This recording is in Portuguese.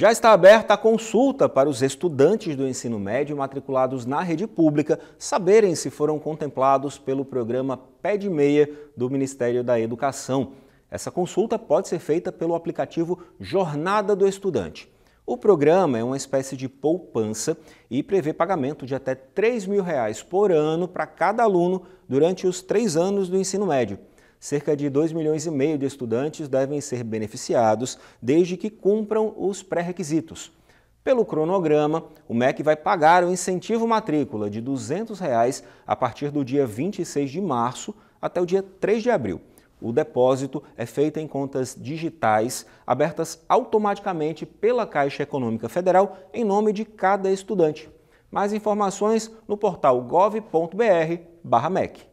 Já está aberta a consulta para os estudantes do ensino médio matriculados na rede pública saberem se foram contemplados pelo programa Pé de Meia do Ministério da Educação. Essa consulta pode ser feita pelo aplicativo Jornada do Estudante. O programa é uma espécie de poupança e prevê pagamento de até R$ 3 mil reais por ano para cada aluno durante os três anos do ensino médio cerca de 2 milhões e meio de estudantes devem ser beneficiados desde que cumpram os pré-requisitos. Pelo cronograma, o MEC vai pagar o incentivo matrícula de R$ 200 reais a partir do dia 26 de março até o dia 3 de abril. O depósito é feito em contas digitais abertas automaticamente pela Caixa Econômica Federal em nome de cada estudante. Mais informações no portal gov.br/mec.